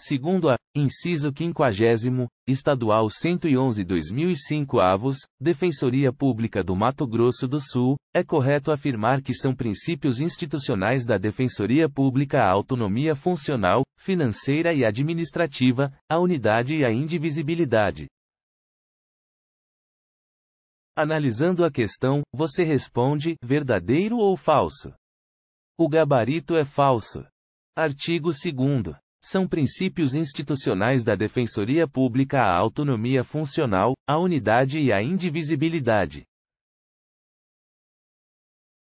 Segundo a, inciso 50, Estadual 111-2005 avos, Defensoria Pública do Mato Grosso do Sul, é correto afirmar que são princípios institucionais da Defensoria Pública a autonomia funcional, financeira e administrativa, a unidade e a indivisibilidade. Analisando a questão, você responde: verdadeiro ou falso? O gabarito é falso. Artigo 2. São princípios institucionais da Defensoria Pública a autonomia funcional, a unidade e a indivisibilidade.